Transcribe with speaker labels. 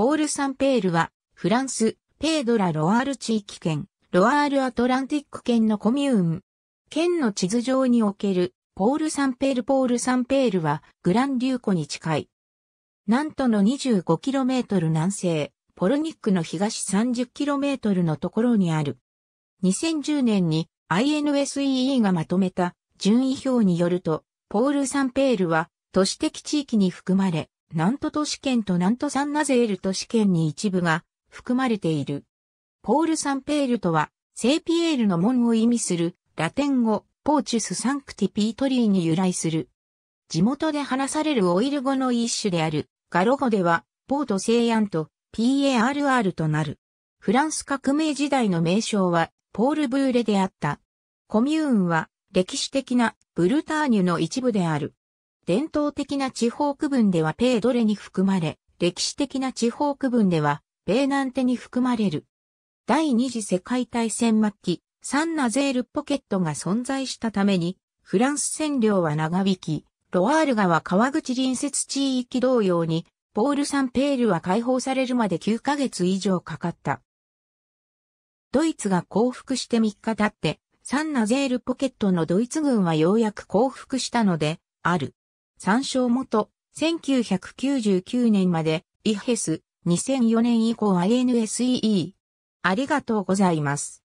Speaker 1: ポール・サンペールは、フランス、ペードラ・ロアール地域圏、ロアー
Speaker 2: ル・アトランティック圏のコミューン。県の地図上における、ポール・サンペール・ポール・サンペールは、グラン・リューコに近い。南都の 25km 南西、ポルニックの東 30km のところにある。2010年に INSEE がまとめた順位表によると、ポール・サンペールは都市的地域に含まれ、南都都市圏と南都サンナゼール都市圏に一部が含まれている。ポール・サンペールとは、セーピエールの門を意味するラテン語、ポーチュス・サンクティ・ピートリーに由来する。地元で話されるオイル語の一種である、ガロ語では、ポート・セイアンと PARR となる。フランス革命時代の名称は、ポール・ブーレであった。コミューンは、歴史的なブルターニュの一部である。伝統的な地方区分ではペードレに含まれ、歴史的な地方区分では、ベーナンテに含まれる。第二次世界大戦末期、サンナゼールポケットが存在したために、フランス占領は長引き、ロワール川川口隣接地域同様に、ポール・サンペールは解放されるまで9ヶ月以上かかった。ドイツが降伏して3日経って、サンナゼールポケットのドイツ軍はようやく降伏したので、ある。参照元、1999年まで、イヘス、
Speaker 1: 2004年以降は n s e e ありがとうございます。